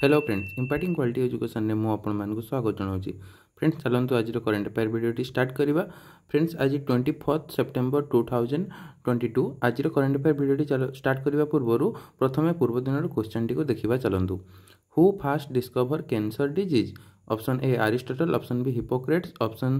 Hello friends imparting quality ଏଜୁକେସନ୍ରେ ମୁଁ ଆପଣମାନଙ୍କୁ ସ୍ୱାଗତ ଯାଉଛି ଫ୍ରେଣ୍ଡସ୍ ଚାଲନ୍ତୁ ଆଜିର କରେଣ୍ଟ ଆଫେୟାର ଭିଡ଼ିଓଟି ଷ୍ଟାର୍ଟ କରିବା ଫ୍ରେଣ୍ଡସ୍ ଆଜି twenty fourth September two thousand twenty two ଆଜିର କରେଣ୍ଟ ଆଫେୟାର ଭିଡ଼ିଓଟି ଷ୍ଟାର୍ଟ କରିବା ପୂର୍ବରୁ ପ୍ରଥମେ ପୂର୍ବ ଦିନର କ୍ୱେଶ୍ଚନ୍ଟିକୁ ଦେଖିବା ଚାଲନ୍ତୁ who first discover cancer disease option A Aristotle option B Hippocrates option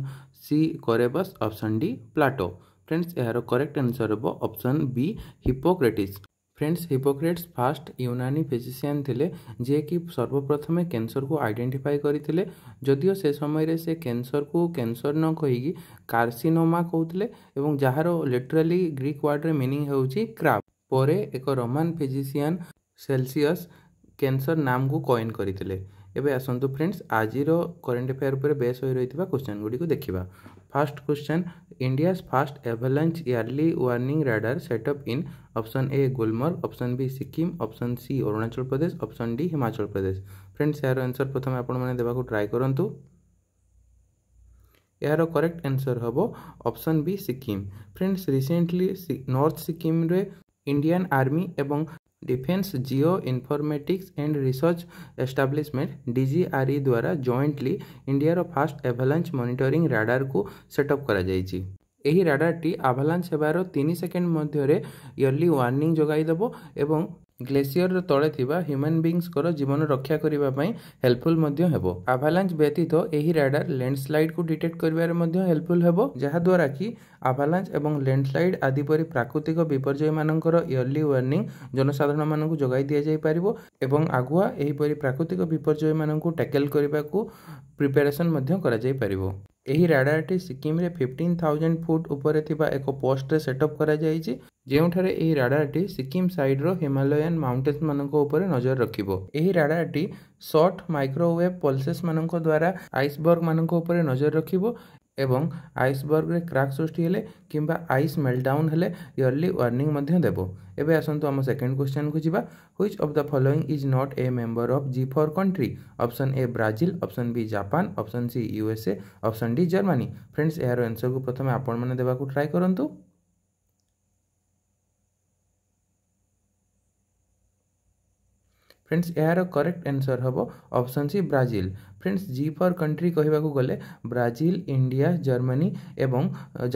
C Krebs option D Plato friends ଏହାର କରେକ୍ଟ ଆନ୍ସର୍ ହେବ option B Hippocrates friends Hippocrates first ୟୁନାନି ଫିଜିସିଆନ୍ ଥିଲେ ଯିଏକି ସର୍ବପ୍ରଥମେ କ୍ୟାନ୍ସରକୁ ଆଇଡେଣ୍ଟିଫାଏ କରିଥିଲେ ଯଦିଓ ସେ ସମୟରେ ସେ କ୍ୟାନ୍ସରକୁ କ୍ୟାନ୍ସର ନ କହିକି କାର୍ସିନୋମା କହୁଥିଲେ ଏବଂ ଯାହାର ଲିଟରାଲି ଗ୍ରୀକ୍ ୱାର୍ଡ଼ରେ ମିନିଂ ହେଉଛି କ୍ରାବ୍ ପରେ ଏକ ରୋମାନ ଫିଜିସିଆନ୍ ସେଲସିୟସ୍ କ୍ୟାନ୍ସର ନାମକୁ କଏନ୍ କରିଥିଲେ ଏବେ ଆସନ୍ତୁ ଫ୍ରେଣ୍ଡସ୍ ଆଜିର କରେଣ୍ଟ ଆଫେୟାର୍ ଉପରେ ବେସ୍ ହୋଇ ରହିଥିବା କ୍ୱେଶ୍ଚନ୍ ଗୁଡ଼ିକୁ ଦେଖିବା first question India's first avalanche early warning radar setup in option A Gulmarg option B Sikkim option C Arunachal Pradesh option D Himachal Pradesh friends ଏହାର ଆନ୍ସର୍ ପ୍ରଥମେ ଆପଣମାନେ ଦେବାକୁ ଟ୍ରାଏ କରନ୍ତୁ ଏହାର କରେକ୍ଟ ଆନ୍ସର୍ ହେବ option B Sikkim friends recently north ସିକିମ୍ରେ ଇଣ୍ଡିଆନ୍ ଆର୍ମି ଏବଂ defence geo informatics and research establishment DGRE द्वारा जॉइंटली इंडियार फास्ट एभालांच मॉनिटरिंग राडार को सेटअप କରାଯାଇଛି ଏହି ରାଡାରଟି ଆଭାଲାନ୍ସ ହେବାର ତିନି ସେକେଣ୍ଡ ମଧ୍ୟରେ ଇୟର୍ଲି ୱାର୍ଣ୍ଣିଂ ଯୋଗାଇଦେବ ଏବଂ ଗ୍ଲେସିୟରର ତଳେ ଥିବା ହ୍ୟୁମାନ୍ ବିଙ୍ଗସ୍ଙ୍କର ଜୀବନ ରକ୍ଷା କରିବା ପାଇଁ ହେଲ୍ପଫୁଲ୍ ମଧ୍ୟ ହେବ ଆଭାଲାଞ୍ଚ ବ୍ୟତୀତ ଏହି ରାଡାର ଲ୍ୟାଣ୍ଡସ୍ଲାଇଡ୍କୁ ଡିଟେକ୍ଟ କରିବାରେ ମଧ୍ୟ ହେଲ୍ପଫୁଲ୍ ହେବ ଯାହାଦ୍ୱାରା କି ଆଭାଲାଞ୍ଚ ଏବଂ ଲ୍ୟାଣ୍ଡସ୍ଲାଇଡ୍ ଆଦି ପରି ପ୍ରାକୃତିକ ବିପର୍ଯ୍ୟୟମାନଙ୍କର ଇୟର୍ଲି ୱାର୍ଣ୍ଣିଂ ଜନସାଧାରଣମାନଙ୍କୁ ଯୋଗାଇ ଦିଆଯାଇପାରିବ ଏବଂ ଆଗୁଆ ଏହିପରି ପ୍ରାକୃତିକ ବିପର୍ଯ୍ୟୟମାନଙ୍କୁ ଟ୍ୟାକେଲ୍ କରିବାକୁ ପ୍ରିପାରେସନ୍ ମଧ୍ୟ କରାଯାଇପାରିବ ଏହି ରାଡାରଟି ସିକିମରେ ଫିଫ୍ଟିନ୍ ଥାଉଜେଣ୍ଡ ଫୁଟ୍ ଉପରେ ଥିବା ଏକ ପୋଷ୍ଟରେ ସେଟଅପ୍ କରାଯାଇଛି ଯେଉଁଠାରେ ଏହି ରାଡାରଟି ସିକିମ୍ ସାଇଡ଼୍ର ହିମାଲୟାନ୍ ମାଉଣ୍ଟେନ୍ସମାନଙ୍କ ଉପରେ ନଜର ରଖିବ ଏହି ରାଡାରଟି ସର୍ଟ ମାଇକ୍ରୋୱେଭ୍ ପଲ୍ସେସ୍ମାନଙ୍କ ଦ୍ୱାରା ଆଇସବର୍ଗମାନଙ୍କ ଉପରେ ନଜର ରଖିବ ଏବଂ ଆଇସବର୍ଗରେ କ୍ରାକ୍ ସୃଷ୍ଟି ହେଲେ କିମ୍ବା ଆଇସ୍ ମେଲ୍ଟଡାଉନ୍ ହେଲେ ଇୟର୍ଲି ୱାର୍ଣ୍ଣିଂ ମଧ୍ୟ ଦେବ ଏବେ ଆସନ୍ତୁ ଆମ ସେକେଣ୍ଡ କ୍ୱେଶ୍ଚନକୁ ଯିବା which of the following is not a member of G four country option A Brazil option B Japan option C USA option D Germany friends ଏହାର ଆନ୍ସରକୁ ପ୍ରଥମେ ଆପଣମାନେ ଦେବାକୁ ଟ୍ରାଏ କରନ୍ତୁ ଫ୍ରେଣ୍ଡସ୍ ଏହାର କରେକ୍ଟ ଆନ୍ସର୍ ହେବ option C Brazil friends G four country କହିବାକୁ ଗଲେ ବ୍ରାଜିଲ୍ ଇଣ୍ଡିଆ ଜର୍ମାନୀ ଏବଂ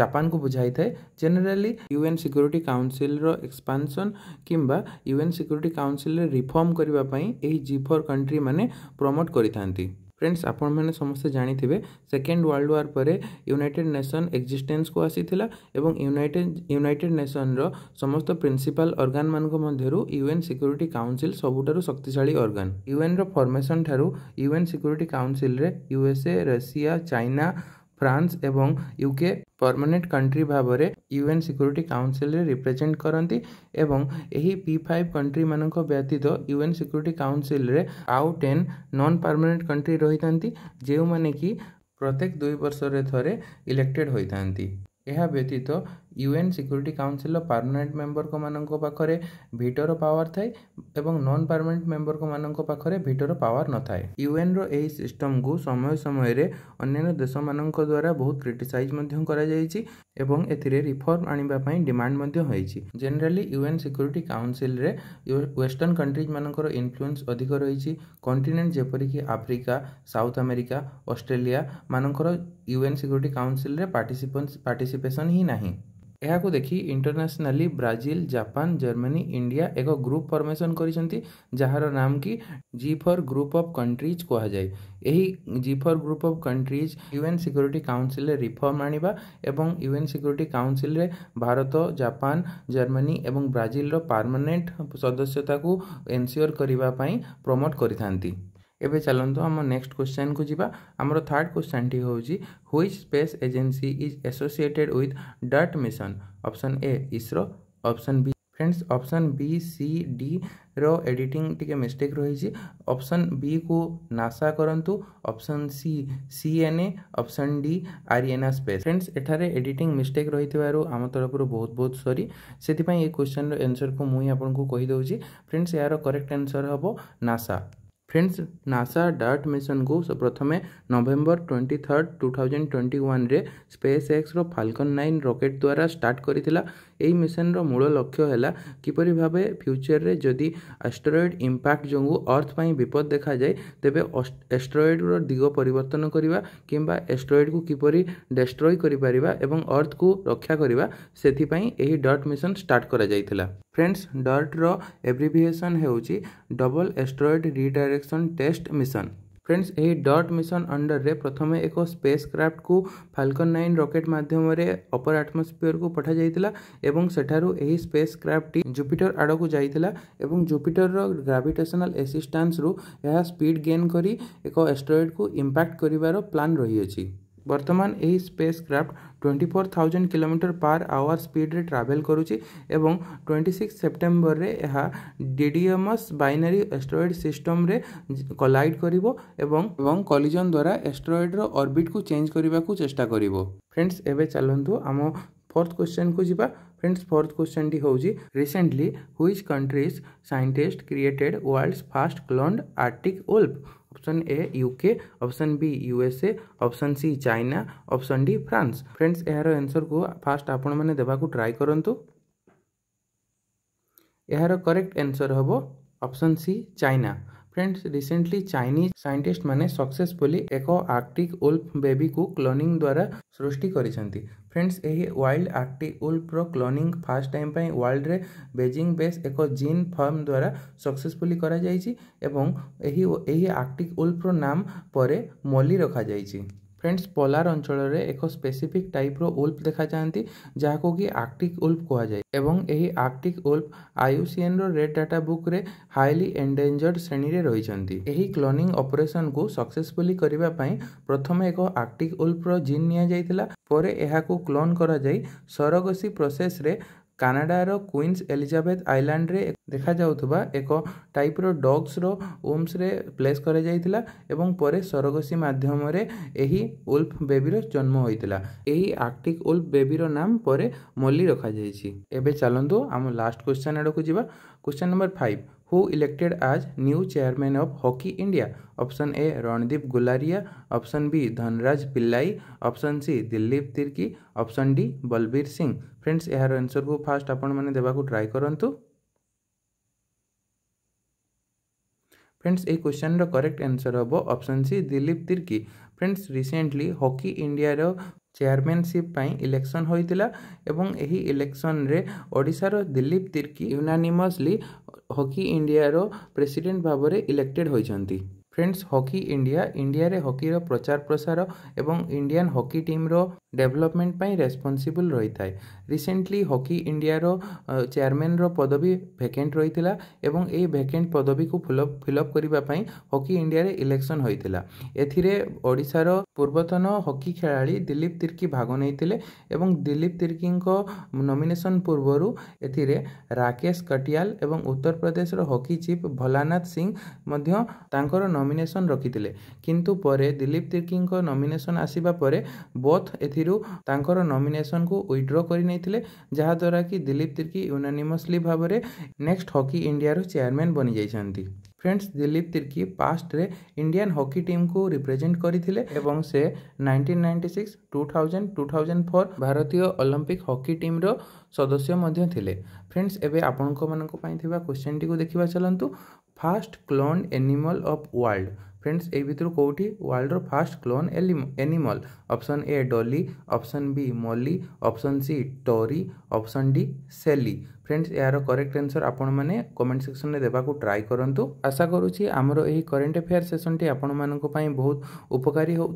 ଜାପାନକୁ ବୁଝାଇଥାଏ ଜେନେରାଲି ୟୁ ଏନ୍ ସିକ୍ୟୁରିଟି କାଉନସିଲ୍ର ଏକ୍ସପାନ୍ସନ୍ କିମ୍ବା ୟୁ ଏନ୍ ସିକ୍ୟୁରିଟି କାଉନସିଲ୍ରେ ରିଫର୍ମ କରିବା ପାଇଁ ଏହି ଜି ଫର୍ କଣ୍ଟ୍ରିମାନେ ପ୍ରମୋଟ୍ କରିଥାନ୍ତି ଫ୍ରେଣ୍ଡସ୍ ଆପଣମାନେ ସମସ୍ତେ ଜାଣିଥିବେ ସେକେଣ୍ଡ ୱାର୍ଲଡ ୱାର୍ ପରେ ୟୁନାଇଟେଡ୍ ନେସନ୍ ଏକ୍ଜିଷ୍ଟେନ୍ସକୁ ଆସିଥିଲା ଏବଂ ୟୁନାଇଟେଡ୍ ୟୁନାଇଟେଡ୍ ନେସନ୍ର ସମସ୍ତ ପ୍ରିନ୍ସିପାଲ୍ ଅର୍ଗାନମାନଙ୍କ ମଧ୍ୟରୁ ୟୁଏନ୍ ସିକ୍ୟୁରିଟି କାଉନସିଲ୍ ସବୁଠାରୁ ଶକ୍ତିଶାଳୀ ଅର୍ଗାନ ୟୁଏନ୍ର ଫର୍ମେସନ୍ ଠାରୁ ୟୁଏନ୍ ସିକ୍ୟୁରିଟି କାଉନସିଲ୍ରେ ୟୁଏସ୍ଏ ରଷିଆ ଚାଇନା ଫ୍ରାନ୍ସ ଏବଂ ୟୁକେ ପରମାନେଣ୍ଟ କଣ୍ଟ୍ରି ଭାବରେ ୟୁଏନ୍ ସିକ୍ୟୁରିଟି କାଉନସିଲ୍ରେ ରିପ୍ରେଜେଣ୍ଟ କରନ୍ତି ଏବଂ ଏହି ପି ଫାଇଭ୍ କଣ୍ଟ୍ରିମାନଙ୍କ ବ୍ୟତୀତ ୟୁଏନ୍ ସିକ୍ୟୁରିଟି କାଉନସିଲ୍ରେ ଆଉ ଟେନ୍ ନନ୍ ପରମାନେଣ୍ଟ କଣ୍ଟ୍ରି ରହିଥାନ୍ତି ଯେଉଁମାନେ କି ପ୍ରତ୍ୟେକ ଦୁଇ ବର୍ଷରେ ଥରେ ଇଲେକ୍ଟେଡ଼ ହୋଇଥାନ୍ତି ଏହା ବ୍ୟତୀତ ୟୁଏନ୍ ସିକ୍ୟୁରିଟି କାଉନସିଲ୍ର ପର୍ମାନେଣ୍ଟ ମେମ୍ବରମାନଙ୍କ ପାଖରେ ଭିଟୋର ପାୱାର ଥାଏ ଏବଂ ନନ୍ ପର୍ମାନେଣ୍ଟ ମେମ୍ବରମାନଙ୍କ ପାଖରେ ଭିଟୋର ପାୱାର ନଥାଏ ୟୁଏନ୍ର ଏହି ସିଷ୍ଟମକୁ ସମୟ ସମୟରେ ଅନ୍ୟାନ୍ୟ ଦେଶମାନଙ୍କ ଦ୍ୱାରା ବହୁତ କ୍ରିଟିସାଇଜ୍ ମଧ୍ୟ କରାଯାଇଛି ଏବଂ ଏଥିରେ ରିଫର୍ମ ଆଣିବା ପାଇଁ ଡିମାଣ୍ଡ ମଧ୍ୟ ହୋଇଛି ଜେନେରାଲି ୟୁଏନ୍ ସିକ୍ୟୁରିଟି କାଉନସିଲ୍ରେ ୱେଷ୍ଟର୍ଣ୍ଣ କଣ୍ଟ୍ରିଜ୍ମାନଙ୍କର ଇନଫ୍ଲୁଏନ୍ସ ଅଧିକ ରହିଛି କଣ୍ଟିନେଣ୍ଟ ଯେପରିକି ଆଫ୍ରିକା ସାଉଥ୍ ଆମେରିକା ଅଷ୍ଟ୍ରେଲିଆ ମାନଙ୍କର ୟୁଏନ୍ ସିକ୍ୟୁରିଟି କାଉନସିଲ୍ରେ ପାର୍ଟିସିପେସନ୍ ହିଁ ନାହିଁ ଏହାକୁ ଦେଖି internationally Brazil Japan Germany India ଏକ ଗ୍ରୁପ୍ ଫର୍ମେସନ୍ କରିଛନ୍ତି ଯାହାର ନାମ କି G four group of countries କୁହାଯାଏ ଏହି G four group of countries UN security କାଉନସିଲରେ ରିଫର୍ମ ଆଣିବା ଏବଂ ୟୁଏନ୍ ସିକ୍ୟୁରିଟି କାଉନସିଲରେ ଭାରତ ଜାପାନ ଜର୍ମାନୀ ଏବଂ ବ୍ରାଜିଲର ପାର୍ମାନେଣ୍ଟ ସଦସ୍ୟତାକୁ ଏନସିଓର କରିବା ପାଇଁ ପ୍ରମୋଟ୍ କରିଥାନ୍ତି ଏବେ ଚାଲନ୍ତୁ ଆମ ନେକ୍ସଟ କ୍ୱେଶ୍ଚନକୁ ଯିବା ଆମର ଥାର୍ଡ଼ କ୍ୱେଶ୍ଚନଟି ହେଉଛି which space agency is associated with डट mission option A ISRO option B friends option B C D रो एडिटिंग टिके मिस्टेक रही ऑप्शन बी को नासा करूँ option C C N A option D Ariane space friends एठारे editing mistake रही आम तरफ बहुत बहुत सरी से क्वेश्चन रनसर को मुझे आपको कहीदे फ्रेंड्स यार करेक्ट आंसर हम नासा ଫ୍ରେଣ୍ଡସ୍ ନାସା ଡାର୍ଟ ମିଶନକୁ ପ୍ରଥମେ November twenty third two thousand twenty ୱାନ୍ରେ ସ୍ପେସ୍ ଏକ୍ସର ଫାଲକନ୍ ନାଇନ୍ ରକେଟ୍ ଦ୍ୱାରା ଷ୍ଟାର୍ଟ କରିଥିଲା ଏହି ମିଶନର ମୂଳ ଲକ୍ଷ୍ୟ ହେଲା କିପରି ଭାବେ ଫ୍ୟୁଚରରେ ଯଦି ଆଷ୍ଟ୍ରଏଡ଼୍ ଇମ୍ପାକ୍ଟ ଯୋଗୁଁ ଅର୍ଥ ପାଇଁ ବିପଦ ଦେଖାଯାଏ ତେବେ ଆଷ୍ଟ୍ରଏଡ଼୍ର ଦିଗ ପରିବର୍ତ୍ତନ କରିବା କିମ୍ବା ଆଷ୍ଟ୍ରଏଡ଼୍କୁ କିପରି ଡେଷ୍ଟ୍ରୟ କରିପାରିବା ଏବଂ ଅର୍ଥକୁ ରକ୍ଷା କରିବା ସେଥିପାଇଁ ଏହି ଡଟ୍ ମିଶନ ଷ୍ଟାର୍ଟ କରାଯାଇଥିଲା ଫ୍ରେଣ୍ଡସ୍ ଡଟ୍ର ଏବ୍ରିଭିଏସନ୍ ହେଉଛି double asteroid redirection test mission friends ଏହି ଡଟ୍ ମିଶନ ଅଣ୍ଡରରେ ପ୍ରଥମେ ଏକ ସ୍ପେସ୍ କ୍ରାଫ୍ଟକୁ ଫାଲକନ୍ ନାଇନ୍ ରକେଟ୍ ମାଧ୍ୟମରେ ଅପର ଆଟ୍ମସ୍ଫିୟରକୁ ପଠାଯାଇଥିଲା ଏବଂ ସେଠାରୁ ଏହି ସ୍ପେସ୍ କ୍ରାଫ୍ଟଟି ଜୁପିଟର ଆଡ଼କୁ ଯାଇଥିଲା ଏବଂ ଜୁପିଟରର ଗ୍ରାଭିଟେସନାଲ୍ ଏସିଷ୍ଟାନ୍ସରୁ ଏହା ସ୍ପିଡ୍ ଗେନ୍ କରି ଏକ ଏଷ୍ଟ୍ରଏଡ଼୍କୁ ଇମ୍ପାକ୍ଟ କରିବାର ପ୍ଲାନ୍ ରହିଅଛି ବର୍ତ୍ତମାନ ଏହି spacecraft twenty four thousand kilometre per hour ସ୍ପିଡ଼ରେ ଟ୍ରାଭେଲ୍ କରୁଛି ଏବଂ ଟ୍ୱେଣ୍ଟି ସିକ୍ସ ସେପ୍ଟେମ୍ବରରେ ଏହା ଡିଡିଏମସ୍ ବାଇନାରୀ ଏଷ୍ଟ୍ରଏଡ଼୍ ସିଷ୍ଟମ୍ରେ କଲାଇଡ୍ କରିବ ଏବଂ ଏବଂ କଲିଜନ୍ ଦ୍ୱାରା ଏଷ୍ଟ୍ରଏଡ଼୍ର ଅର୍ବିଟ୍କୁ ଚେଞ୍ଜ କରିବାକୁ ଚେଷ୍ଟା କରିବ ଫ୍ରେଣ୍ଡସ୍ ଏବେ ଚାଲନ୍ତୁ ଆମ ଫୋର୍ଥ କ୍ୱେଶ୍ଚନ୍କୁ ଯିବା ଫ୍ରେଣ୍ଡସ୍ ଫୋର୍ଥ କ୍ୱେଶ୍ଚନ୍ଟି ହେଉଛି recently which countries scientist created world's first cloned arctic wolf option A UK option B USA option C China option D France friends यार आंसर को फास्ट आपण मैंने देवाक ट्राए करूँ यार करेक्ट आंसर हम option C China friends recently Chinese ସାଇଣ୍ଟିଷ୍ଟମାନେ successfully ଏକ ଆର୍କଟିକ୍ ଉଲ୍ଫ ବେବିକୁ କ୍ଲୋନିଂ ଦ୍ୱାରା ସୃଷ୍ଟି କରିଛନ୍ତି ଫ୍ରେଣ୍ଡସ୍ ଏହି ୱାଇଲ୍ଡ ଆର୍କଟିକ୍ ଉଲ୍ଫର କ୍ଲୋନିଂ ଫାର୍ଷ୍ଟ ଟାଇମ୍ ପାଇଁ ୱାର୍ଲଡରେ ବେଜିଂ ବେସ୍ ଏକ ଜିନ୍ ଫର୍ମ ଦ୍ୱାରା ସକ୍ସେସଫୁଲି କରାଯାଇଛି ଏବଂ ଏହି ଏହି ଆର୍କଟିକ୍ ଉଲ୍ଫର ନାମ ପରେ ମୋଲି ରଖାଯାଇଛି ଫ୍ରେଣ୍ଡସ୍ ପୋଲାର ଅଞ୍ଚଳରେ ଏକ ସ୍ପେସିଫିକ୍ ଟାଇପ୍ର ଉଲ୍ଫ ଦେଖାଯାଆନ୍ତି ଯାହାକୁ କି ଆର୍କଟିକ୍ ଉଲ୍ଫ କୁହାଯାଏ ଏବଂ ଏହି ଆର୍କଟିକ୍ ଉଲ୍ଫ ଆୟୁସିଏନ୍ର ରେଡ୍ ଡାଟା ବୁକ୍ରେ ହାଇଲି ଏଣ୍ଡେଞ୍ଜର୍ଡ ଶ୍ରେଣୀରେ ରହିଛନ୍ତି ଏହି କ୍ଲୋନିଂ ଅପରେସନକୁ ସକ୍ସେସଫୁଲି କରିବା ପାଇଁ ପ୍ରଥମେ ଏକ ଆର୍କଟିକ୍ ଉଲ୍ଫର ଜିନ୍ ନିଆଯାଇଥିଲା ପରେ ଏହାକୁ କ୍ଲୋନ୍ କରାଯାଇ ସରଗସି ପ୍ରୋସେସରେ କାନାଡ଼ାର କୁଇନ୍ସ ଏଲିଜାବେଥ୍ ଆଇଲାଣ୍ଡରେ ଦେଖାଯାଉଥିବା ଏକ ଟାଇପ୍ର ଡଗ୍ସର ଓମ୍ସରେ ପ୍ଲେସ୍ କରାଯାଇଥିଲା ଏବଂ ପରେ ସରଗସି ମାଧ୍ୟମରେ ଏହି ଉଲ୍ଫ ବେବିର ଜନ୍ମ ହୋଇଥିଲା ଏହି ଆର୍କଟିକ୍ ଉଲ୍ଫ ବେବିର ନାମ ପରେ ମଲ୍ଲି ରଖାଯାଇଛି ଏବେ ଚାଲନ୍ତୁ ଆମ ଲାଷ୍ଟ କ୍ୱେଶ୍ଚନ୍ ଆଡ଼କୁ ଯିବା question number five who elected as new chairman of hockey India Option A Randeep Gularia Option B Dhanraj Pillay Option C Dilip Tirkey Option D Balbir Singh. Friends ইয়াৰ এনচৰবোৰ ফাৰ্ষ্ট আপোনাৰ দেৱাক ট্ৰাই কৰো ফ্ৰেণ্ডছ এই কুৱেশ্যনৰ কৰেক্ট এনচৰ হ'ব option C Dilip Tirkey friends recently hockey ইণ্ডিয়াৰ chairmanship election হৈছিল এই ইলেকচনৰে ওড়িশাৰ দিলীপ তিৰ্কি ইউনানিমছলি হকী ইণ্ডিয়াৰ প্ৰেচিডেণ্ট ভাৱেৰে ইলেক্টেড হৈছে ଫ୍ରେଣ୍ଡସ୍ ହକି ଇଣ୍ଡିଆ ଇଣ୍ଡିଆରେ ହକିର ପ୍ରଚାର ପ୍ରସାର ଏବଂ ଇଣ୍ଡିଆନ୍ ହକି ଟିମ୍ର ଡେଭଲପମେଣ୍ଟ ପାଇଁ ରେସ୍ପନ୍ସିବୁଲ୍ ରହିଥାଏ ରିସେଣ୍ଟଲି ହକି ଇଣ୍ଡିଆର ଚେୟାରମ୍ୟାନ୍ର ପଦବୀ ଭେକେଣ୍ଟ ରହିଥିଲା ଏବଂ ଏହି ଭେକେଣ୍ଟ ପଦବୀକୁ ଫିଲଅପ୍ ଫିଲଅପ୍ କରିବା ପାଇଁ ହକି ଇଣ୍ଡିଆରେ ଇଲେକ୍ସନ୍ ହୋଇଥିଲା ଏଥିରେ ଓଡ଼ିଶାର ପୂର୍ବତନ ହକି ଖେଳାଳି ଦିଲ୍ଲୀପ ତିର୍କୀ ଭାଗ ନେଇଥିଲେ ଏବଂ ଦିଲ୍ଲୀପ ତିର୍କୀଙ୍କ ନମିନେସନ୍ ପୂର୍ବରୁ ଏଥିରେ ରାକେଶ କଟିଆଲ ଏବଂ ଉତ୍ତରପ୍ରଦେଶର ହକି ଚିଫ୍ ଭୋଲାନାଥ ସିଂ ମଧ୍ୟ ତାଙ୍କର ନମିନେସନ୍ ରଖିଥିଲେ କିନ୍ତୁ ପରେ ଦିଲ୍ଲୀପ ତିର୍କୀଙ୍କ ନମିନେସନ୍ ଆସିବା ପରେ ବୋଥ୍ ଏଥିରୁ ତାଙ୍କର ନମିନେସନ୍କୁ ୱିଡ୍ର କରିନେଇଥିଲେ ଯାହାଦ୍ୱାରା କି ଦିଲ୍ଲୀପ ତିର୍କୀ ୟୁନାନିମସ୍ଲି ଭାବରେ ନେକ୍ସଟ ହକି ଇଣ୍ଡିଆର ଚେୟାରମ୍ୟାନ୍ ବନିଯାଇଛନ୍ତି फ्रेंड्स दिलीप तिर्की पास्ट्रे इंडियन हॉकी टीम को रिप्रेजेंट करते और से 1996 2000 2004 भारतीय ओलंपिक हॉकी टीम रो सदस्य मध्य थिले फ्रेंड्स एवं आपण को क्वेश्चन टी को देखिबा first clone animal of world friends এই ভিতর কোটি ওয়ার্ল্ডর first clone animal option A Dolly option B Molly option C Tori option D Sally friends এর করেক্ট আনসর আপনার কমেন্ট সেকশনে দেওয়া ট্রাই করতু আশা করুছি আমার এই করেন্ট আফেয়ার সেসনটি আপনার বহুত উপকারী হোক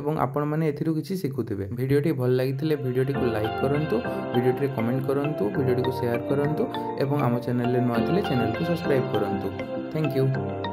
এবং আপনার এর কিছু শিখুবে ভিডিওটি ভাল লাগিলে ভিডিওটি লাইক করতু ভিডিওটি কমেন্ট করতু ভিডিওটি সেয়ার করতু এবং আমার চ্যানেলে নয় চ্যানেলকে সবসক্রাইব করতু থ্যাংক ইউ